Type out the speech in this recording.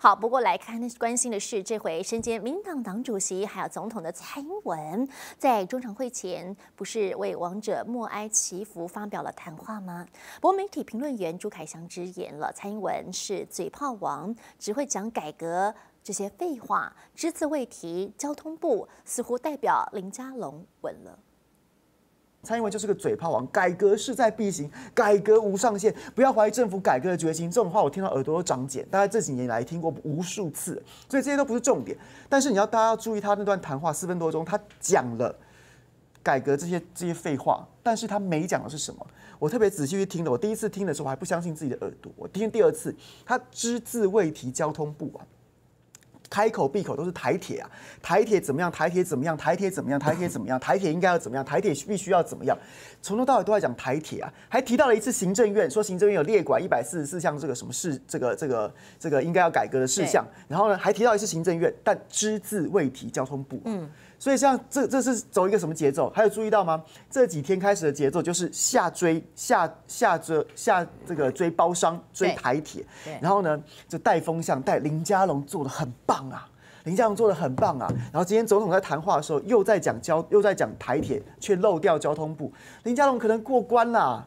好，不过来看，关心的是，这回身兼民党党主席还有总统的蔡英文，在中常会前不是为亡者默哀祈福，发表了谈话吗？博媒体评论员朱凯翔直言了，蔡英文是嘴炮王，只会讲改革这些废话，只字未提交通部，似乎代表林佳龙稳了。蔡英文就是个嘴炮王，改革势在必行，改革无上限，不要怀疑政府改革的决心。这种话我听到耳朵都长茧，大家这几年来听过无数次，所以这些都不是重点。但是你要大家要注意，他那段谈话四分多钟，他讲了改革这些这些废话，但是他没讲的是什么？我特别仔细去听了，我第一次听的时候我还不相信自己的耳朵，我听第二次，他只字未提交通部啊。开口闭口都是台铁啊，台铁怎么样？台铁怎么样？台铁怎么样？台铁怎么样？台铁应该要怎么样？台铁必须要怎么样？从头到尾都在讲台铁啊，还提到了一次行政院，说行政院有列管一百四十四项这个什么事，这个这个这个应该要改革的事项。然后呢，还提到一次行政院，但只字未提交通部。嗯，所以像这这是走一个什么节奏？还有注意到吗？这几天开始的节奏就是下追下下这下这个追包商追台铁，然后呢就带风向带林佳龙做的很棒。啊，林佳龙做的很棒啊，然后今天总统在谈话的时候又在讲交，又在讲台铁，却漏掉交通部，林佳龙可能过关了。